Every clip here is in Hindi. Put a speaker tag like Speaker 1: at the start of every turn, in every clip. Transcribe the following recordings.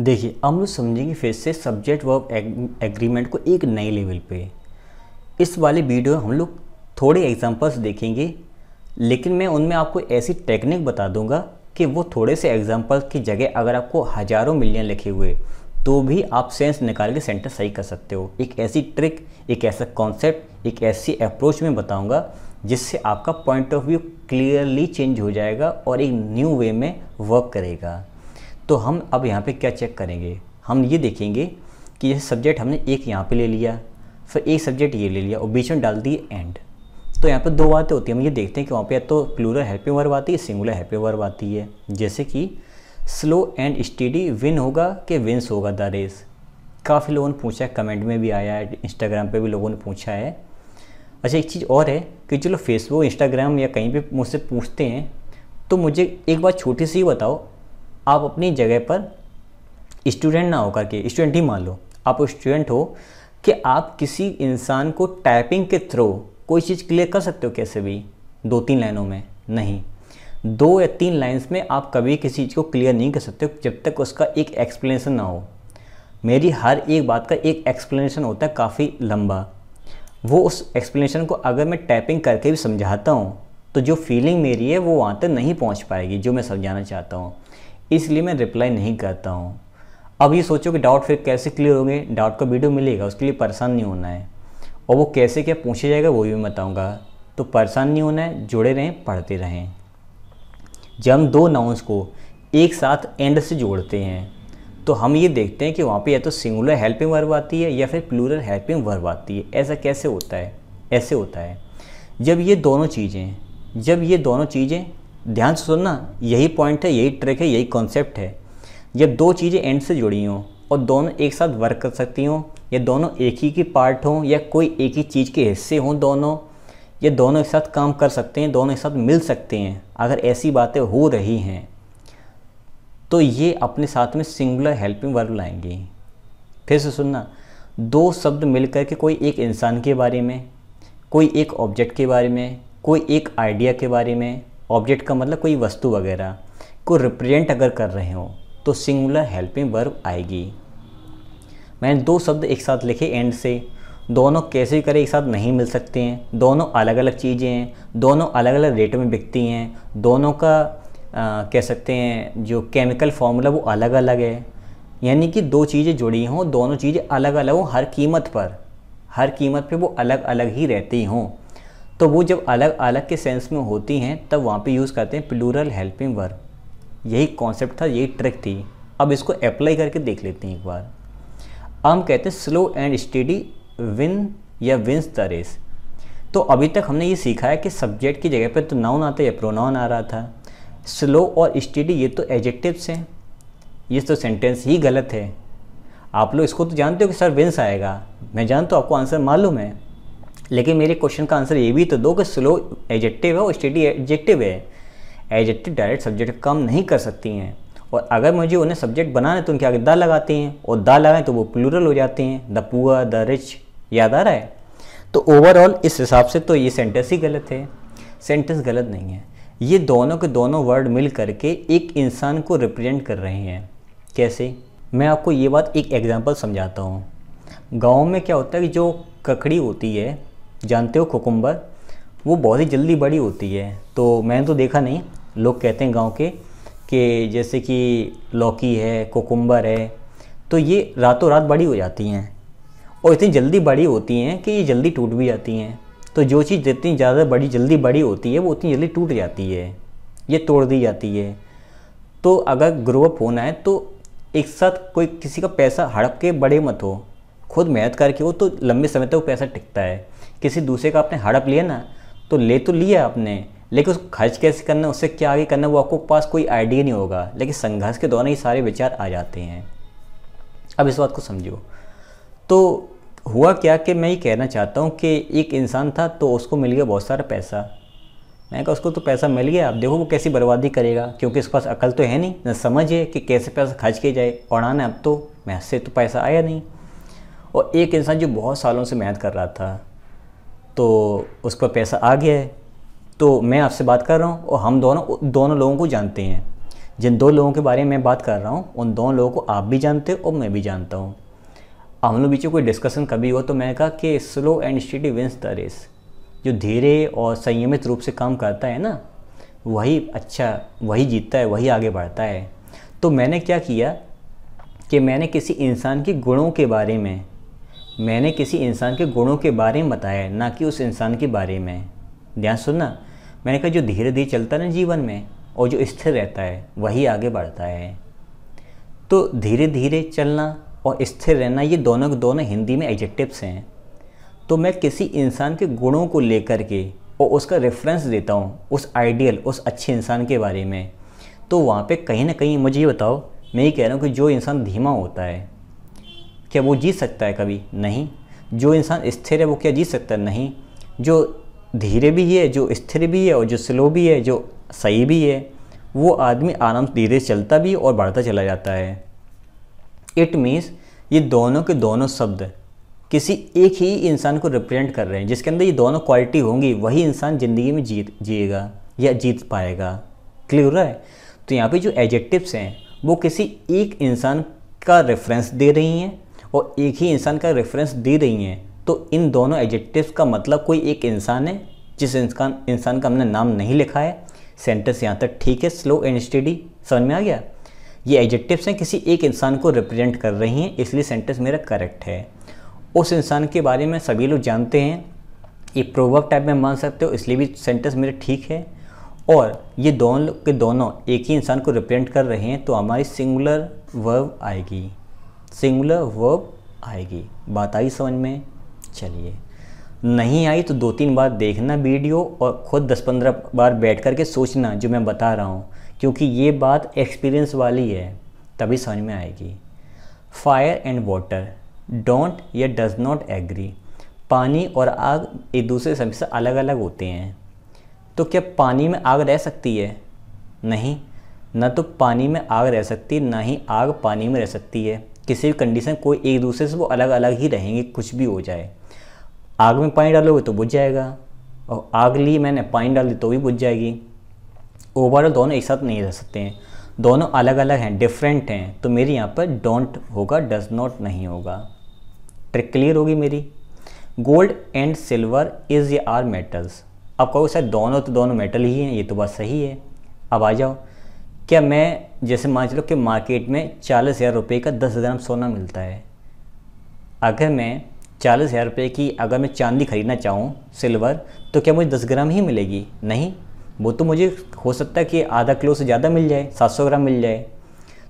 Speaker 1: देखिए हम लोग समझेंगे फिर से सब्जेक्ट वर्ब एग्रीमेंट को एक नए लेवल पे इस वाले वीडियो हम लोग थोड़े एग्जांपल्स देखेंगे लेकिन मैं उनमें आपको ऐसी टेक्निक बता दूंगा कि वो थोड़े से एग्जांपल्स की जगह अगर आपको हज़ारों मिलियन लिखे हुए तो भी आप सेंस निकाल के सेंटर सही कर सकते हो एक ऐसी ट्रिक एक ऐसा कॉन्सेप्ट एक ऐसी अप्रोच में बताऊँगा जिससे आपका point of view clearly change हो जाएगा और एक न्यू वे में वर्क करेगा तो हम अब यहाँ पे क्या चेक करेंगे हम ये देखेंगे कि जैसे सब्जेक्ट हमने एक यहाँ पे ले लिया फिर एक सब्जेक्ट ये ले लिया और बीच में डाल दिए एंड तो यहाँ पे दो बातें होती हैं हम ये देखते हैं कि वहाँ पे या तो प्लूरल हैप्पी वर्ब आती है सिंगुलर हैप्पी वर्ब आती है जैसे कि स्लो एंड स्टडी विन होगा कि विन्स होगा द रेस काफ़ी लोगों ने पूछा है कमेंट में भी आया है इंस्टाग्राम पर भी लोगों ने पूछा है अच्छा एक चीज़ और है कि चलो फेसबुक इंस्टाग्राम या कहीं भी मुझसे पूछते हैं तो मुझे एक बात छोटी सी बताओ आप अपनी जगह पर स्टूडेंट ना होकर के स्टूडेंट ही मान लो आप स्टूडेंट हो कि आप किसी इंसान को टाइपिंग के थ्रू कोई चीज़ क्लियर कर सकते हो कैसे भी दो तीन लाइनों में नहीं दो या तीन लाइंस में आप कभी किसी चीज़ को क्लियर नहीं कर सकते जब तक उसका एक एक्सप्लेनेशन ना हो मेरी हर एक बात का एक एक्सप्लेनेशन होता है काफ़ी लंबा वो उस एक्सप्लेनेशन को अगर मैं टाइपिंग करके भी समझाता हूँ तो जो फीलिंग मेरी है वो वहाँ तक नहीं पहुँच पाएगी जो मैं समझाना चाहता हूँ इसलिए मैं रिप्लाई नहीं करता हूँ अब ये सोचो कि डाउट फिर कैसे क्लियर होंगे डाउट का वीडियो मिलेगा उसके लिए परेशान नहीं होना है और वो कैसे क्या पूछा जाएगा वो भी मैं बताऊँगा तो परेशान नहीं होना है जुड़े रहें पढ़ते रहें जब हम दो नाउंस को एक साथ एंड से जोड़ते हैं तो हम ये देखते हैं कि वहाँ पे या तो सिंगुलर हेल्पिंग वर्ब आती है या फिर प्लूरल हेल्पिंग वर्ब आती है ऐसा कैसे होता है ऐसे होता है जब ये दोनों चीज़ें जब ये दोनों चीज़ें ध्यान से सुनना यही पॉइंट है यही ट्रैक है यही कॉन्सेप्ट है जब दो चीज़ें एंड से जुड़ी हों और दोनों एक साथ वर्क कर सकती हों या दोनों एक ही की पार्ट हों या कोई एक ही चीज़ के हिस्से हों दोनों ये दोनों एक साथ काम कर सकते हैं दोनों एक साथ मिल सकते हैं अगर ऐसी बातें हो रही हैं तो ये अपने साथ में सिंगुलर हेल्पिंग वर्ब लाएंगे फिर से सुनना दो शब्द मिलकर के कोई एक इंसान के बारे में कोई एक ऑब्जेक्ट के बारे में कोई एक आइडिया के बारे में ऑब्जेक्ट का मतलब कोई वस्तु वगैरह को रिप्रेजेंट अगर कर रहे हो तो सिंगुलर हेल्पिंग वर्ब आएगी मैंने दो शब्द एक साथ लिखे एंड से दोनों कैसे करें एक साथ नहीं मिल सकते हैं दोनों अलग अलग चीज़ें हैं दोनों अलग अलग रेट में बिकती हैं दोनों का आ, कह सकते हैं जो केमिकल फॉर्मूला वो अलग अलग है यानी कि दो चीज़ें जुड़ी हों दोनों चीज़ें अलग अलग हों हर कीमत पर हर कीमत पे वो अलग अलग ही रहती हों तो वो जब अलग अलग के सेंस में होती हैं तब वहाँ पे यूज़ करते हैं प्लूरल हेल्पिंग वर्ब यही कॉन्सेप्ट था यही ट्रिक थी अब इसको अप्लाई करके देख लेते हैं एक बार अब हम कहते हैं स्लो एंड स्टडी विन या विंस द रेस तो अभी तक हमने ये सीखा है कि सब्जेक्ट की जगह पर तो नाउन आता है या प्रोनाउन आ रहा था स्लो और स्टडी ये तो एजेक्टिव्स हैं ये तो सेंटेंस ही गलत है आप लोग इसको तो जानते हो कि सर विंस आएगा मैं जानता हूँ आपको आंसर मालूम है लेकिन मेरे क्वेश्चन का आंसर ये भी तो दो कि स्लो एजेक्टिव है और स्टडी एजेक्टिव है एजेक्टिव डायरेक्ट सब्जेक्ट काम नहीं कर सकती हैं और अगर मुझे उन्हें सब्जेक्ट बनाने तो उनके आगे द लगाते हैं और द लगाएं तो वो प्लूरल हो जाते हैं द पुअर द रिच याद आ रहा है तो ओवरऑल इस हिसाब से तो ये सेंटेंस ही गलत है सेंटेंस गलत नहीं है ये दोनों के दोनों वर्ड मिल करके एक इंसान को रिप्रेजेंट कर रहे हैं कैसे मैं आपको ये बात एक एग्जांपल समझाता हूँ गांव में क्या होता है कि जो ककड़ी होती है जानते हो कोकुम्बर वो बहुत ही जल्दी बड़ी होती है तो मैंने तो देखा नहीं लोग कहते हैं गांव के कि जैसे कि लौकी है कोकुम्बर है तो ये रातों रात बड़ी हो जाती हैं और इतनी जल्दी बड़ी होती हैं कि ये जल्दी टूट भी जाती हैं तो जो चीज़ जितनी ज़्यादा बड़ी जल्दी बड़ी होती है वो उतनी जल्दी टूट जाती है ये तोड़ दी जाती है तो अगर ग्रो अप होना है तो एक साथ कोई किसी का पैसा हड़प के बड़े मत हो खुद मेहनत करके हो तो लंबे समय तक तो पैसा टिकता है किसी दूसरे का आपने हड़प लिया ना तो ले तो लिया आपने लेकिन उसको खर्च कैसे करना उससे क्या आगे करना वो आपको पास कोई आइडिया नहीं होगा लेकिन संघर्ष के दौरान ये सारे विचार आ जाते हैं अब इस बात को समझो तो हुआ क्या कि मैं ये कहना चाहता हूँ कि एक इंसान था तो उसको मिल गया बहुत सारा पैसा मैंने कहा उसको तो पैसा मिल गया अब देखो वो कैसी बर्बादी करेगा क्योंकि उसके पास अकल तो है नहीं ना समझ है कि कैसे पैसा खर्च किया जाए पढ़ाने अब तो मेहनत से तो पैसा आया नहीं और एक इंसान जो बहुत सालों से मेहनत कर रहा था तो उस पर पैसा आ गया है तो मैं आपसे बात कर रहा हूँ और हम दोनों दोनों लोगों को जानते हैं जिन दो लोगों के बारे में मैं बात कर रहा हूँ उन दोनों लोगों को आप भी जानते हो और मैं भी जानता हूँ हम लोग बीच कोई डिस्कशन कभी हो तो मैंने कहा कि slow and steady wins the race जो धीरे और संयमित रूप से काम करता है ना वही अच्छा वही जीतता है वही आगे बढ़ता है तो मैंने क्या किया कि मैंने किसी इंसान के गुणों के बारे में मैंने किसी इंसान के गुणों के बारे में बताया ना कि उस इंसान के बारे में ध्यान सुनना मैंने कहा जो धीरे धीरे चलता है ना जीवन में और जो स्थिर रहता है वही आगे बढ़ता है तो धीरे धीरे चलना और स्थिर रहना ये दोनों के दोनों हिंदी में एडजेक्टिव्स हैं तो मैं किसी इंसान के गुणों को लेकर के और उसका रेफरेंस देता हूँ उस आइडियल उस अच्छे इंसान के बारे में तो वहाँ पे कहीं ना कहीं मुझे ये बताओ मैं ये कह रहा हूँ कि जो इंसान धीमा होता है क्या वो जीत सकता है कभी नहीं जो इंसान स्थिर है वो क्या जीत सकता है नहीं जो धीरे भी है जो स्थिर भी है और जो स्लो भी है जो सही भी है वो आदमी आराम से धीरे चलता भी और बढ़ता चला जाता है इट मीन्स ये दोनों के दोनों शब्द किसी एक ही इंसान को रिप्रेजेंट कर रहे हैं जिसके अंदर ये दोनों क्वालिटी होंगी वही इंसान ज़िंदगी में जीत जिएगा या जीत पाएगा क्लियर है तो यहाँ पे जो एडजेक्टिव्स हैं वो किसी एक इंसान का रेफरेंस दे रही हैं और एक ही इंसान का रेफरेंस दे रही हैं तो इन दोनों एडजेक्टिव्स का मतलब कोई एक इंसान है जिस इंसान इंसान का हमने नाम नहीं लिखा है सेंटेंस यहाँ तक ठीक है स्लो एंड स्टडी समझ में आ गया ये एडजेक्टिव्स हैं किसी एक इंसान को रिप्रेजेंट कर रही हैं इसलिए सेंटेंस मेरा करेक्ट है उस इंसान के बारे में सभी लोग जानते हैं ये प्रोवर्क टाइप में मान सकते हो इसलिए भी सेंटेंस मेरा ठीक है और ये दोनों के दोनों एक ही इंसान को रिप्रेजेंट कर रहे हैं तो हमारी सिंगुलर वर्ब आएगी सिंगुलर वर्ब आएगी बात आई समझ में चलिए नहीं आई तो दो तीन बार देखना वीडियो और ख़ुद दस पंद्रह बार बैठ कर के सोचना जो मैं बता रहा हूँ क्योंकि ये बात एक्सपीरियंस वाली है तभी समझ में आएगी फायर एंड वाटर डोंट या डज नॉट एग्री पानी और आग एक दूसरे से अलग अलग होते हैं तो क्या पानी में आग रह सकती है नहीं ना तो पानी में आग रह सकती ना ही आग पानी में रह सकती है किसी भी कंडीशन कोई एक दूसरे से वो अलग अलग ही रहेंगे कुछ भी हो जाए आग में पानी डालोगे तो बुझ जाएगा और आग ली मैंने पानी डाल दी तो भी बुझ जाएगी ओवरऑल दोनों एक साथ नहीं रह सकते हैं दोनों अलग अलग हैं डिफरेंट हैं तो मेरी यहाँ पर डोंट होगा डज नॉट नहीं होगा ट्रिक क्लियर होगी मेरी गोल्ड एंड सिल्वर इज़ ये आर मेटल्स अब कहो सर दोनों तो दोनों मेटल ही हैं ये तो बात सही है अब आ जाओ क्या मैं जैसे मान चलो कि मार्केट में चालीस हज़ार रुपये का दस ग्राम सोना मिलता है अगर मैं चालीस हज़ार रुपये की अगर मैं चांदी खरीदना चाहूँ सिल्वर तो क्या मुझे दस ग्राम ही मिलेगी नहीं वो तो मुझे हो सकता है कि आधा किलो से ज़्यादा मिल जाए सात सौ ग्राम मिल जाए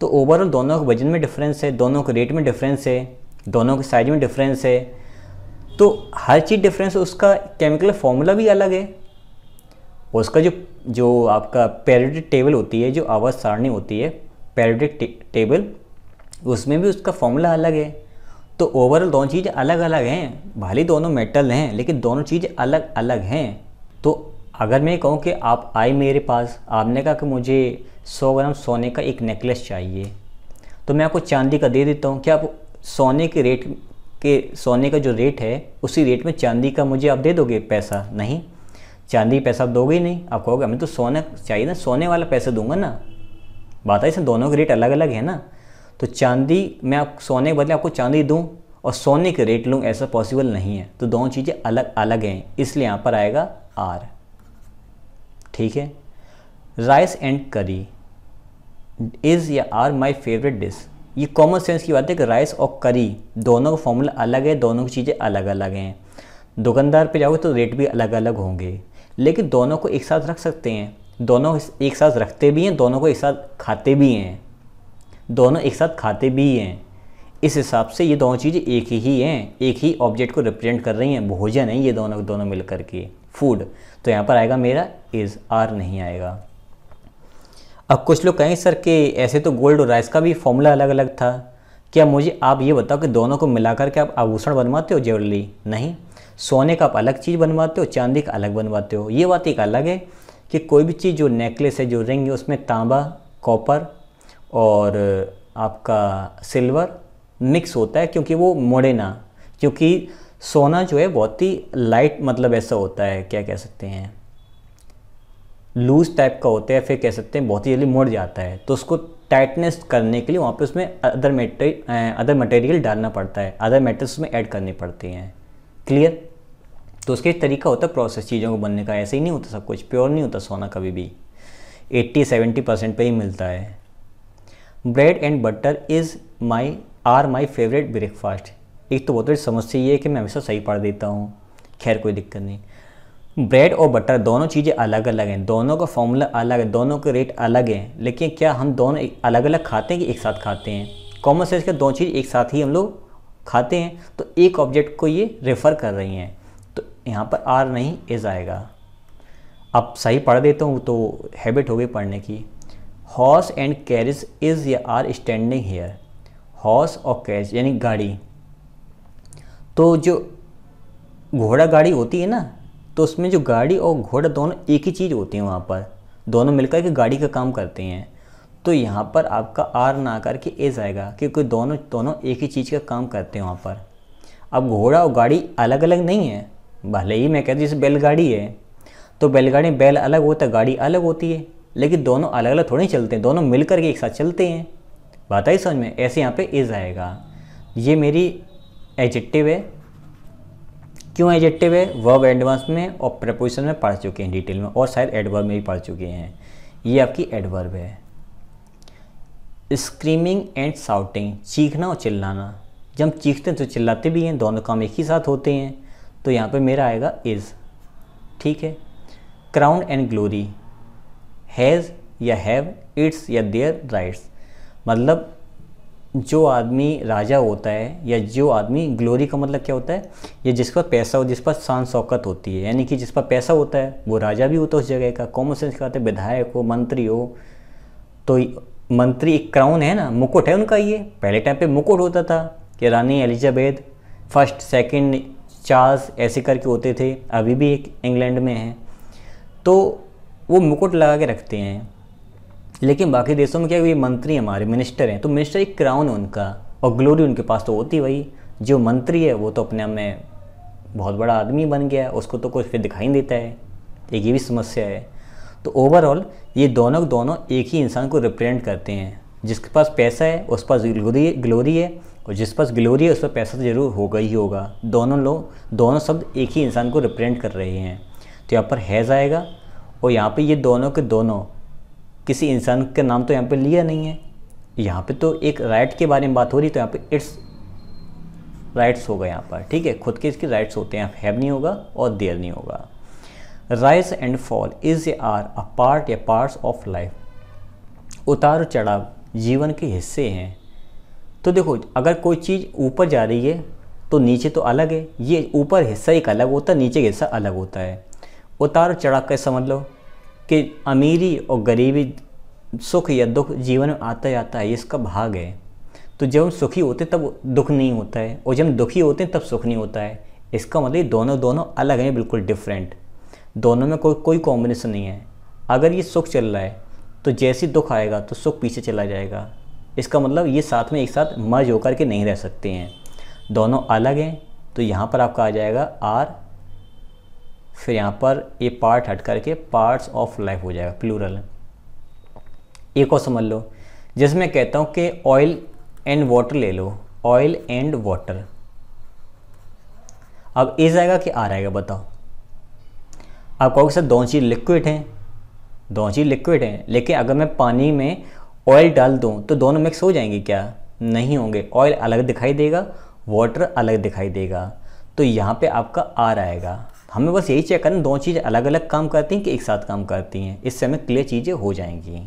Speaker 1: तो ओवरऑल दोनों के वजन में डिफरेंस है दोनों के रेट में डिफरेंस है दोनों के साइज में डिफरेंस है तो हर चीज़ डिफरेंस उसका केमिकल फॉर्मूला भी अलग है उसका जो जो आपका पेरिडिक टेबल होती है जो आवाज़ सारणी होती है पेरिडिक टेबल उसमें भी उसका फॉर्मूला अलग है तो ओवरऑल दोनों चीज़ें अलग अलग हैं भले दोनों मेटल हैं लेकिन दोनों चीज़ें अलग अलग हैं तो अगर मैं कहूँ कि आप आए मेरे पास आपने कहा कि मुझे 100 ग्राम सोने का एक नेकलेस चाहिए तो मैं आपको चांदी का दे देता हूँ क्या आप सोने के रेट के सोने का जो रेट है उसी रेट में चांदी का मुझे आप दे दोगे पैसा नहीं चांदी पैसा आप दोगे ही नहीं आप कहोगे हमें तो सोना चाहिए ना सोने वाला पैसे दूंगा ना बात है इसमें दोनों के रेट अलग अलग है ना तो चांदी मैं आप सोने के बदले आपको चांदी दूँ और सोने के रेट लूँ ऐसा पॉसिबल नहीं है तो दोनों चीज़ें अलग अलग हैं इसलिए यहाँ पर आएगा आर ठीक है राइस एंड करी इज़ या आर माय फेवरेट डिश ये कॉमन सेंस की बात है कि राइस और करी दोनों का फॉर्मूला अलग है दोनों की चीज़ें अलग अलग हैं दुकानदार पे जाओगे तो रेट भी अलग अलग होंगे लेकिन दोनों को एक साथ रख सकते हैं दोनों एक साथ रखते भी हैं दोनों को एक साथ खाते भी हैं दोनों एक साथ खाते भी हैं इस हिसाब से ये दोनों चीज़ें एक ही हैं एक ही ऑब्जेक्ट को रिप्रेजेंट कर रही हैं भोजन है ये दोनों दोनों मिल करके फूड तो यहाँ पर आएगा मेरा इज़ आर नहीं आएगा अब कुछ लोग कहेंगे सर कि ऐसे तो गोल्ड और राइस का भी फॉर्मूला अलग अलग था क्या मुझे आप ये बताओ कि दोनों को मिलाकर के आप आभूषण बनवाते हो ज्वेलरी नहीं सोने का आप अलग चीज़ बनवाते हो चांदी का अलग बनवाते हो ये बात एक अलग है कि कोई भी चीज़ जो नेकलेस है जो रिंग है उसमें तांबा कॉपर और आपका सिल्वर मिक्स होता है क्योंकि वो मोड़े ना क्योंकि सोना जो है बहुत ही लाइट मतलब ऐसा होता है क्या कह सकते हैं लूज टाइप का होता है फिर कह सकते हैं बहुत ही जल्दी मुड़ जाता है तो उसको टाइटनेस करने के लिए वहाँ पे उसमें अदर मेटे अदर मटेरियल डालना पड़ता है अदर मेटल्स उसमें ऐड करने पड़ते हैं क्लियर तो उसके तरीका होता है प्रोसेस चीज़ों को बनने का ऐसे ही नहीं होता सब कुछ प्योर नहीं होता सोना कभी भी 80 सेवेंटी परसेंट पर ही मिलता है bread and butter is my are my favourite breakfast एक तो बहुत बड़ी समस्या ये है कि मैं हमेशा सही पढ़ देता हूँ खैर कोई दिक्कत नहीं ब्रेड और बटर दोनों चीज़ें अलग अलग हैं दोनों का फॉर्मूला अलग है दोनों के रेट अलग हैं लेकिन क्या हम दोनों अलग अलग खाते हैं कि एक साथ खाते हैं कॉमन सेंस के दो चीज़ एक साथ ही हम लोग खाते हैं तो एक ऑब्जेक्ट को ये रेफ़र कर रही हैं तो यहाँ पर आर नहीं एज आएगा अब सही पढ़ देता हूँ तो हैबिट हो गई पढ़ने की हॉर्स एंड कैरिज इज़ या आर स्टैंडिंग हेयर हॉर्स और कैरिज यानी गाड़ी तो जो घोड़ा गाड़ी होती है ना तो उसमें जो गाड़ी और घोड़ा दोनों एक ही चीज़ होती है वहाँ पर दोनों मिलकर के गाड़ी का काम करते हैं तो यहाँ पर आपका आर ना करके ए जाएगा क्योंकि दोनों दोनों एक ही चीज़ का काम करते हैं वहाँ पर अब घोड़ा और गाड़ी अलग अलग नहीं है भले ही मैं कहती जैसे बैलगाड़ी है तो बैलगाड़ी बैल अलग होता है गाड़ी अलग होती है लेकिन दोनों अलग अलग थोड़े चलते हैं दोनों मिल के एक साथ चलते हैं बात आई समझ में ऐसे यहाँ पर ए जाएगा ये मेरी एजेक्टिव है क्यों एजेक्टिव है वर्ब एडवांस में और प्रपोजिशन में पढ़ चुके हैं डिटेल में और शायद एडवर्ब में भी पढ़ चुके हैं ये आपकी एडवर्ब है स्क्रीमिंग एंड साउटिंग चीखना और चिल्लाना जब हम चीखते हैं तो चिल्लाते भी हैं दोनों काम एक ही साथ होते हैं तो यहाँ पर मेरा आएगा इज़ ठीक है क्राउन एंड ग्लोरी हैज़ या हैव इट्स या देयर राइट्स मतलब जो आदमी राजा होता है या जो आदमी ग्लोरी का मतलब क्या होता है या जिस पर पैसा हो जिस पर शान शौकत होती है यानी कि जिस पर पैसा होता है वो राजा भी होता है उस जगह का कॉमन सेंस कहते हैं विधायक हो मंत्री हो तो मंत्री एक क्राउन है ना मुकुट है उनका ये पहले टाइम पे मुकुट होता था कि रानी एलिजाबेथ फर्स्ट सेकंड चार्ल्स ऐसे करके होते थे अभी भी एक इंग्लैंड में है तो वो मुकुट लगा के रखते हैं लेकिन बाकी देशों में क्या ये मंत्री हमारे मिनिस्टर हैं तो मिनिस्टर एक क्राउन उनका और ग्लोरी उनके पास तो होती वही जो मंत्री है वो तो अपने आप में बहुत बड़ा आदमी बन गया उसको तो कुछ फिर दिखाई नहीं देता है एक ये भी समस्या है तो ओवरऑल ये दोनों दोनों एक ही इंसान को रिप्रेजेंट करते हैं जिसके पास पैसा है उस पास ग्लोरी ग्लोरी है और जिस पास ग्लोरी है उस पर पैसा तो जरूर होगा ही होगा दोनों लोग दोनों शब्द एक ही इंसान को रिप्रेजेंट कर रहे हैं तो यहाँ पर हैज़ आएगा और यहाँ पर ये दोनों के दोनों किसी इंसान का नाम तो यहाँ पर लिया नहीं है यहाँ पर तो एक राइट के बारे में बात हो रही तो यहाँ पर इट्स राइट्स होगा यहाँ पर ठीक है खुद के इसके राइट्स होते हैं हैव नहीं होगा और देर नहीं होगा rise and fall is are a part या पार्ट्स ऑफ लाइफ उतार चढ़ाव जीवन के हिस्से हैं तो देखो अगर कोई चीज़ ऊपर जा रही है तो नीचे तो अलग है ये ऊपर हिस्सा एक अलग होता है नीचे का हिस्सा अलग होता है उतार चढ़ाव का समझ लो कि अमीरी और गरीबी सुख या दुख जीवन में आता जाता है इसका भाग है तो जब हम सुखी होते तब दुख नहीं होता है और जब हम दुखी होते हैं तब सुख नहीं होता है इसका मतलब दोनों दोनों अलग हैं बिल्कुल डिफरेंट दोनों में को, कोई कॉम्बिनेशन नहीं है अगर ये सुख चल रहा है तो जैसे दुख आएगा तो सुख पीछे चला जाएगा इसका मतलब ये साथ में एक साथ मर्ज होकर के नहीं रह सकते हैं दोनों अलग हैं तो यहाँ पर आपका आ जाएगा आर फिर यहाँ पर ये पार्ट हट करके पार्ट्स ऑफ लाइफ हो जाएगा प्लूरल एक और समझ लो जैसे मैं कहता हूँ कि ऑयल एंड वाटर ले लो ऑयल एंड वाटर अब ए जाएगा कि आ आएगा बताओ आप कहोगे सर चीज लिक्विड हैं चीज लिक्विड हैं लेकिन अगर मैं पानी में ऑयल डाल दूँ तो दोनों मिक्स हो जाएंगे क्या नहीं होंगे ऑयल अलग दिखाई देगा वाटर अलग दिखाई देगा तो यहाँ पे आपका आर आएगा हमें बस यही चेक करना दो चीज़ें अलग अलग काम करती हैं कि एक साथ काम करती हैं इससे हमें क्लियर चीज़ें हो जाएंगी